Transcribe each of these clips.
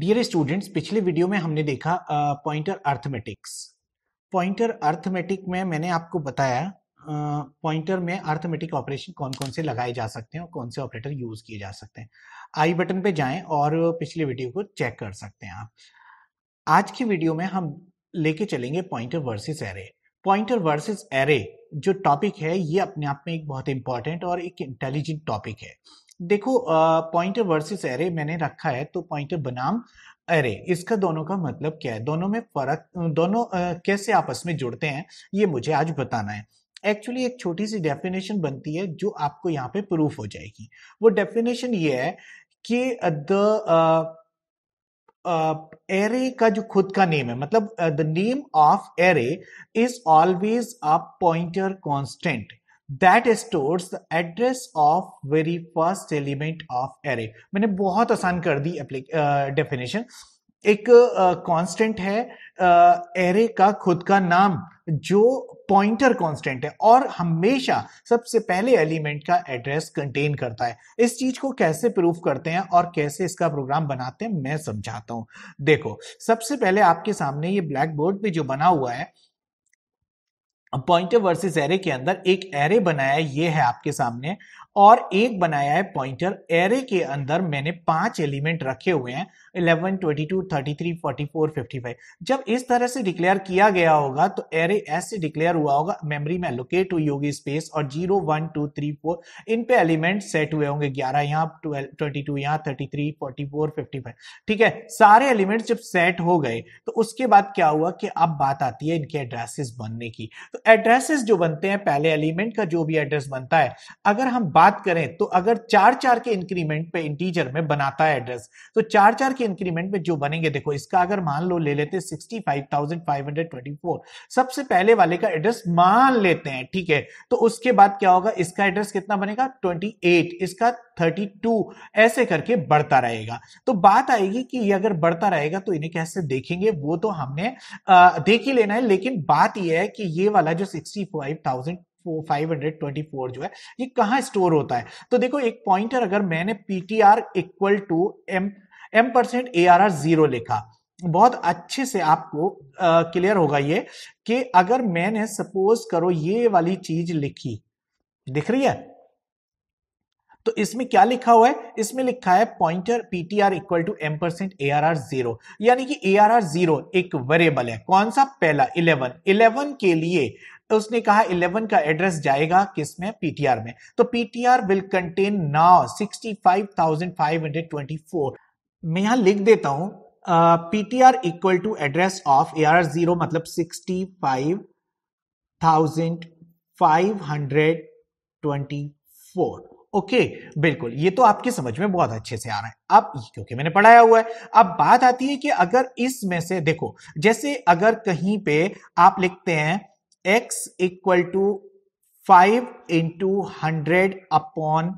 Dear students पिछले video में हमने देखा पॉइंटर अर्थमेटिक्स पॉइंटर अर्थमेटिक में मैंने आपको बताया पॉइंटर में अर्थमेटिक ऑपरेशन कौन कौन से लगाए जा सकते हैं और कौन से ऑपरेटर यूज किए जा सकते हैं आई बटन पे जाएं और पिछले वीडियो को चेक कर सकते हैं आप आज की वीडियो में हम लेके चलेंगे pointer versus array pointer versus array जो टॉपिक है ये अपने आप में एक बहुत इंपॉर्टेंट और एक इंटेलिजेंट टॉपिक है देखो पॉइंटर वर्सेस एरे मैंने रखा है तो पॉइंटर बनाम अरे इसका दोनों का मतलब क्या है दोनों में फर्क दोनों आ, कैसे आपस में जुड़ते हैं ये मुझे आज बताना है एक्चुअली एक छोटी सी डेफिनेशन बनती है जो आपको यहाँ पे प्रूफ हो जाएगी वो डेफिनेशन ये है कि द एरे का जो खुद का नेम है मतलब the name of array is always a pointer constant that stores the address of very first element of array मैंने बहुत आसान कर दी डेफिनेशन एक कांस्टेंट uh, है एरे uh, का खुद का नाम जो पॉइंटर कांस्टेंट है और हमेशा सबसे पहले एलिमेंट का एड्रेस कंटेन करता है इस चीज को कैसे प्रूफ करते हैं और कैसे इसका प्रोग्राम बनाते हैं मैं समझाता हूं देखो सबसे पहले आपके सामने ये ब्लैक बोर्ड पे जो बना हुआ है पॉइंटर वर्सेस एरे के अंदर एक एरे बनाया ये है आपके सामने और एक बनाया है पॉइंटर एरे के अंदर मैंने पांच एलिमेंट रखे हुए हैं 11, 22, 33, 44, 55. जब इस तरह से डिक्लेयर किया गया होगा तो एरे ऐसे डिक्लेयर हुआ होगा मेमोरी में लोकेट हुई होगी स्पेस और 0, 1, 2, 3, 4 इन पे एलिमेंट सेट हुए होंगे 11 यहाँ 12, 22 यहाँ 33, 44, 55. ठीक है सारे एलिमेंट जब सेट हो गए तो उसके बाद क्या हुआ कि अब बात आती है इनके एड्रेसेस बनने की तो एड्रेसेस जो बनते हैं पहले एलिमेंट का जो भी एड्रेस बनता है अगर हम बात बात करें तो अगर चार चार के इंक्रीमेंट पे इंटीजर में बनाता है एड्रेस तो चार चार के इंक्रीमेंट में जो बनेंगे देखो इसका अगर मान लो ले लेते सबसे पहले वाले का एड्रेस मान लेते हैं ठीक है तो उसके बाद क्या होगा इसका एड्रेस कितना बनेगा ट्वेंटी एट इसका थर्टी टू ऐसे करके बढ़ता रहेगा तो बात आएगी कि ये अगर बढ़ता रहेगा तो इन्हें कैसे देखेंगे वो तो हमने देख ही लेना है लेकिन बात यह है कि ये वाला जो सिक्सटी फाइव थाउजेंड 524 जो है ये कहाँ स्टोर होता है तो देखो एक पॉइंटर अगर मैंने PTR equal to am ampersand A R R zero लिखा बहुत अच्छे से आपको क्लियर होगा ये कि अगर मैंने सपोज करो ये वाली चीज लिखी दिख रही है तो इसमें क्या लिखा हुआ है इसमें लिखा है pointer PTR equal to ampersand A R R zero यानी कि ए आर आर जीरो एक वेरिएबल है कौन सा पहला इलेवन इलेवन के लिए उसने कहा 11 का एड्रेस जाएगा किस में पीटीआर में तो पीटीआर विल कंटेन नाउ 65,524 मैं यहां लिख देता हूं PTR equal to address of A R zero मतलब 65,524 ओके बिल्कुल ये तो आपकी समझ में बहुत अच्छे से आ रहा है अब क्योंकि मैंने पढ़ाया हुआ है अब बात आती है कि अगर इसमें से देखो जैसे अगर कहीं पे आप लिखते हैं x equal to five into hundred upon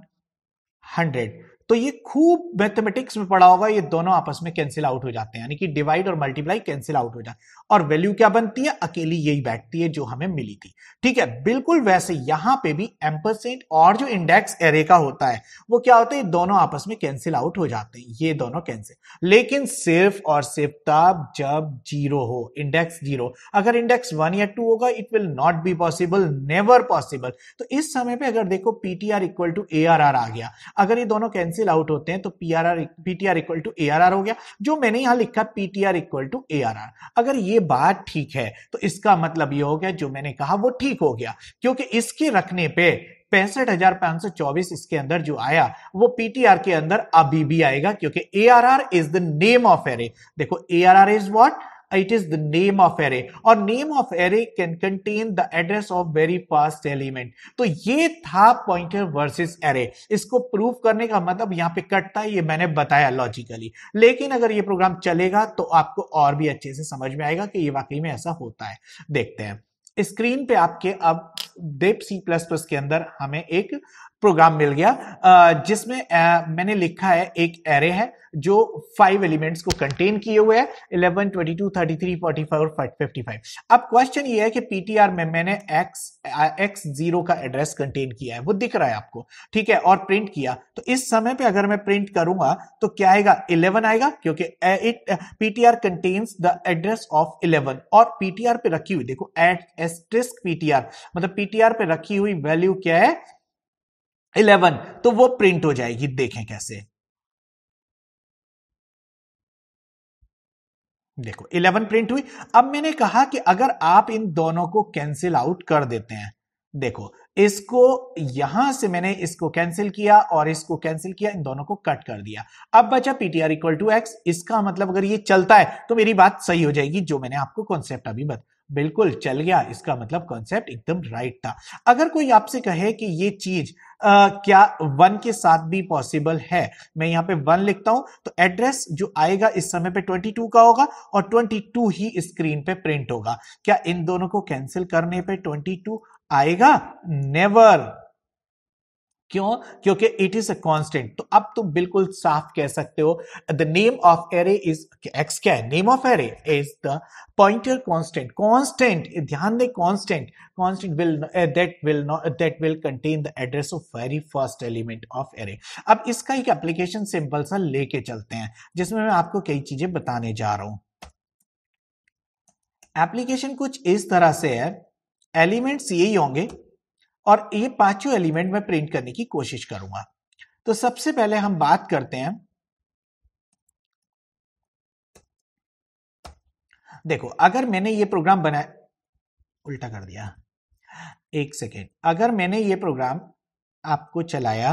hundred तो ये खूब मैथमेटिक्स में पढ़ा होगा ये दोनों आपस में कैंसिल आउट हो जाते हैं यानी कि डिवाइड और मल्टीप्लाई कैंसिल आउट हो जाते हैं और वैल्यू क्या बनती है अकेली यही बैठती है जो हमें मिली थी ठीक है बिल्कुल वैसे यहां पे भी एम्परसेंट और जो इंडेक्स एरे का होता है वो क्या होता है दोनों आपस में कैंसिल आउट हो जाते हैं ये दोनों कैंसिल लेकिन सिर्फ और सिर्फ तब जब जीरो हो इंडेक्स जीरो अगर इंडेक्स वन या टू होगा it will not be possible never possible तो इस समय पे अगर देखो पीटीआर इक्वल टू ए आ गया अगर ये दोनों कैंसिल कैंसिल आउट होते हैं तो P R R P T R equal to A R R हो गया जो मैंने यहां लिखा P T R equal to A R R अगर ये बात ठीक है तो इसका मतलब ये हो गया जो मैंने कहा वो ठीक हो गया क्योंकि इसके रखने पे पैंसठ हजार पांच सौ चौबीस इसके अंदर जो आया वो पीटीआर के अंदर अभी भी आएगा क्योंकि A R R is the name of array देखो A R R is what it is the name of array और name of array can contain the address of very past element तो ये था pointer versus array इसको prove करने का मतलब यहाँ पे कटता है ये मैंने बताया लॉजिकली लेकिन अगर ये प्रोग्राम चलेगा तो आपको और भी अच्छे से समझ में आएगा कि ये वाकई में ऐसा होता है देखते हैं स्क्रीन पे आपके अब डेप सी प्लस प्लस के अंदर हमें एक प्रोग्राम मिल गया जिसमें मैंने लिखा है एक एरे है जो फाइव एलिमेंट्स को कंटेन किए हुए हैं 11, 22, 33, 45 और 55. अब क्वेश्चन ये है कि पीटीआर में मैंने एक्स एक्स जीरो का एड्रेस कंटेन किया है वो दिख रहा है आपको ठीक है और प्रिंट किया तो इस समय पे अगर मैं प्रिंट करूंगा तो क्या आएगा 11 आएगा क्योंकि it PTR contains the address of eleven और पीटीआर पे रखी हुई देखो एट एस्ट्रिस्क पीटीआर मतलब पीटीआर पे रखी हुई वैल्यू क्या है इलेवन तो वो प्रिंट हो जाएगी देखें कैसे देखो इलेवन प्रिंट हुई अब मैंने कहा कि अगर आप इन दोनों को कैंसिल आउट कर देते हैं देखो इसको यहां से मैंने इसको कैंसिल किया और इसको कैंसिल किया इन दोनों को कट कर दिया अब बचा पीटीआर इक्वल टू एक्स इसका मतलब अगर ये चलता है तो मेरी बात सही हो जाएगी जो मैंने आपको कॉन्सेप्ट अभी बता बिल्कुल चल गया इसका मतलब कॉन्सेप्ट एकदम राइट था अगर कोई आपसे कहे कि ये चीज आ, क्या वन के साथ भी पॉसिबल है मैं यहाँ पे वन लिखता हूं तो एड्रेस जो आएगा इस समय पे 22 का होगा और 22 ही स्क्रीन पे प्रिंट होगा क्या इन दोनों को कैंसिल करने पे 22 आएगा नेवर क्यों क्योंकि इट इज अ कांस्टेंट तो अब तुम बिल्कुल साफ कह सकते हो the name of array is X क्या है name of array is the pointer constant constant ध्यान दे constant constant will that will that will contain the address of very first element of array अब इसका एक एप्लीकेशन सिंपल सा लेके चलते हैं जिसमें मैं आपको कई चीजें बताने जा रहा हूं एप्लीकेशन कुछ इस तरह से है एलिमेंट्स यही होंगे और ये पांचों एलिमेंट में प्रिंट करने की कोशिश करूंगा तो सबसे पहले हम बात करते हैं देखो अगर मैंने ये प्रोग्राम बनाया उल्टा कर दिया एक सेकेंड अगर मैंने ये प्रोग्राम आपको चलाया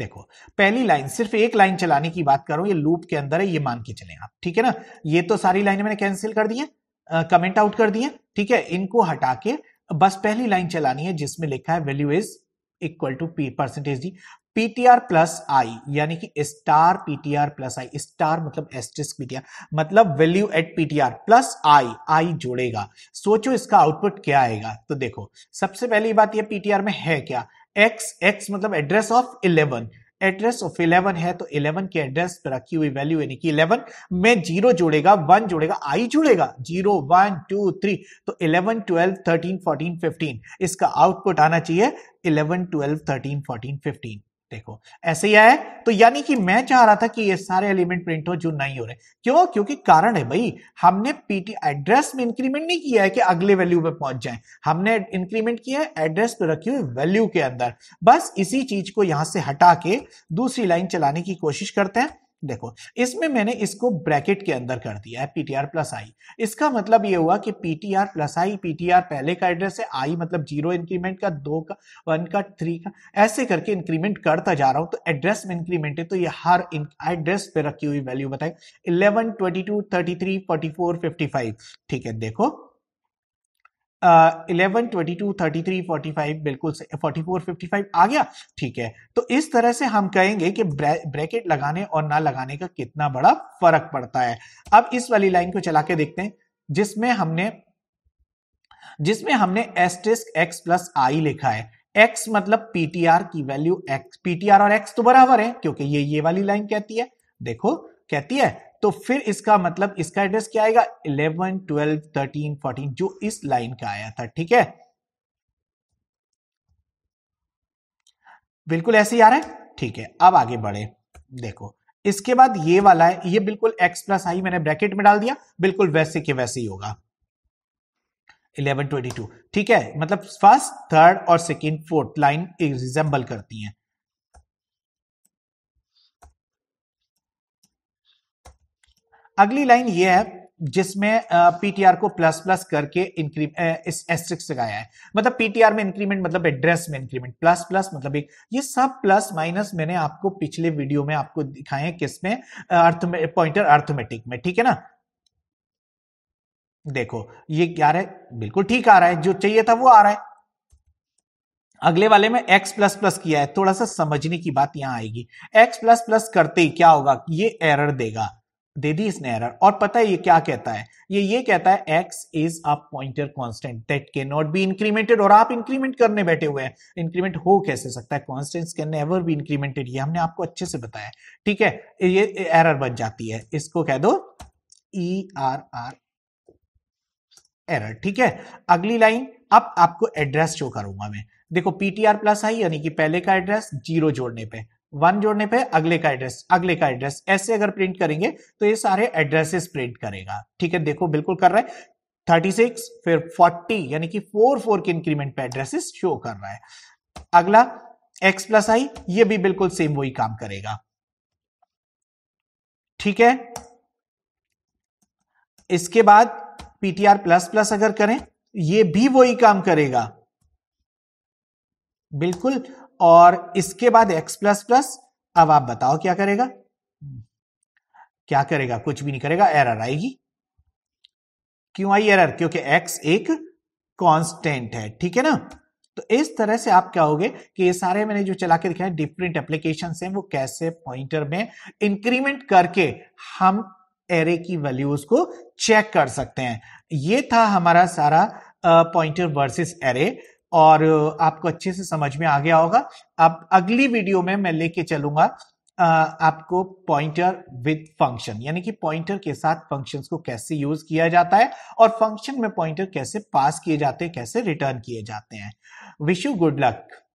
देखो पहली लाइन सिर्फ एक लाइन चलाने की बात करूं ये लूप के अंदर है ये मान के चले आप ठीक है ना ये तो सारी लाइनें मैंने कैंसिल कर दी है कमेंट आउट कर दिए ठीक है इनको हटा के बस पहली लाइन चलानी है जिसमें लिखा है value is equal to P percentage D PTR plus I यानी कि star PTR plus I star मतलब एस्टिस्क पीटीआर मतलब value at PTR plus I I जोड़ेगा सोचो इसका आउटपुट क्या आएगा तो देखो सबसे पहली बात ये पीटीआर में है क्या एक्स एक्स मतलब address of eleven address of eleven है तो इलेवन के एड्रेस पर रखी हुई वैल्यू यानी कि इलेवन में जीरो जुड़ेगा वन जुड़ेगा आई जुड़ेगा जीरो वन टू थ्री तो eleven twelve thirteen fourteen fifteen इसका आउटपुट आना चाहिए eleven twelve thirteen fourteen fifteen देखो ऐसे ही आया तो यानी कि मैं चाह रहा था कि ये सारे एलिमेंट प्रिंट हो जो नहीं हो रहे क्यों क्योंकि कारण है भाई हमने पीटी एड्रेस में इंक्रीमेंट नहीं किया है कि अगले वैल्यू पे पहुंच जाए हमने इंक्रीमेंट किया है एड्रेस पे रखी हुई वैल्यू के अंदर बस इसी चीज को यहां से हटा के दूसरी लाइन चलाने की कोशिश करते हैं देखो इसमें मैंने इसको ब्रैकेट के अंदर कर दिया है पीटीआर प्लस आई इसका मतलब ये हुआ कि पीटीआर प्लस आई पीटीआर पहले का एड्रेस है आई मतलब जीरो इंक्रीमेंट का दो का वन का थ्री का ऐसे करके इंक्रीमेंट करता जा रहा हूं तो एड्रेस में इंक्रीमेंट है तो ये हर एड्रेस पे रखी हुई वैल्यू बताए eleven twenty two thirty three forty four fifty five ठीक है देखो eleven twenty two thirty three forty five बिल्कुल फोर्टी फोर फिफ्टी फाइव आ गया ठीक है तो इस तरह से हम कहेंगे कि ब्रैकेट लगाने और ना लगाने का कितना बड़ा फर्क पड़ता है अब इस वाली लाइन को चला के देखते हैं जिसमें हमने जिसमें हमने एस्टिस्क एक्स प्लस आई लिखा है एक्स मतलब पीटीआर की वैल्यू एक्स पीटीआर और एक्स तो बराबर है क्योंकि ये ये वाली लाइन कहती है देखो कहती है तो फिर इसका मतलब इसका एड्रेस क्या आएगा 11, 12, 13, 14 जो इस लाइन का आया था ठीक है बिल्कुल ऐसे ही आ रहा है ठीक है अब आगे बढ़े देखो इसके बाद ये वाला है ये बिल्कुल x प्लस आई मैंने ब्रैकेट में डाल दिया बिल्कुल वैसे के वैसे ही होगा 1122 ठीक है मतलब फर्स्ट थर्ड और सेकेंड फोर्थ लाइन रिजेंबल करती हैं अगली लाइन ये है जिसमें पीटीआर को प्लस प्लस करके इस लगाया है मतलब पीटीआर में इंक्रीमेंट मतलब एड्रेस में इंक्रीमेंट प्लस प्लस मतलब एक ये सब प्लस माइनस मैंने आपको पिछले वीडियो में आपको दिखाए हैं किसमें अर्थ पॉइंटर अर्थमेटिक में ठीक है ना देखो ये क्या है बिल्कुल ठीक आ रहा है जो चाहिए था वो आ रहा है अगले वाले में x प्लस प्लस किया है थोड़ा सा समझने की बात यहां आएगी x प्लस प्लस करते ही क्या होगा ये एरर देगा दे दी इसने एरर और पता है ये क्या कहता है ये ये कहता है X is a pointer constant that can not be incremented और आप इंक्रीमेंट करने बैठे हुए हैं इंक्रीमेंट हो कैसे सकता है constant can never be incremented ये हमने आपको अच्छे से बताया ठीक है ये एरर बन जाती है इसको कह दो ई आर आर एरर ठीक है अगली लाइन अब आपको एड्रेस शो करूंगा मैं देखो पीटीआर प्लस आई यानी कि पहले का एड्रेस जीरो जोड़ने पे वन जोड़ने पे अगले का एड्रेस अगले का एड्रेस ऐसे अगर प्रिंट करेंगे तो ये सारे एड्रेसेस प्रिंट करेगा ठीक है देखो बिल्कुल कर रहा है 36 फिर 40 यानी कि 4 4 के इंक्रीमेंट पे एड्रेसेस शो कर रहा है अगला x प्लस आई ये भी बिल्कुल सेम वही काम करेगा ठीक है इसके बाद पीटीआर प्लस प्लस अगर करें ये भी वही काम करेगा बिल्कुल और इसके बाद x प्लस प्लस अब आप बताओ क्या करेगा क्या करेगा कुछ भी नहीं करेगा एरर आएगी क्यों आई एरर क्योंकि x एक कांस्टेंट है ठीक है ना तो इस तरह से आप क्या होगे कि ये सारे मैंने जो चला के दिखाया डिफरेंट एप्लीकेशन हैं वो कैसे पॉइंटर में इंक्रीमेंट करके हम एरे की वैल्यूज को चेक कर सकते हैं ये था हमारा सारा पॉइंटर वर्सेस एरे और आपको अच्छे से समझ में आ गया होगा अब अगली वीडियो में मैं लेके चलूंगा आपको पॉइंटर विद फंक्शन यानी कि पॉइंटर के साथ फंक्शंस को कैसे यूज किया जाता है और फंक्शन में पॉइंटर कैसे पास किए जाते हैं कैसे रिटर्न किए जाते हैं विश यू गुड लक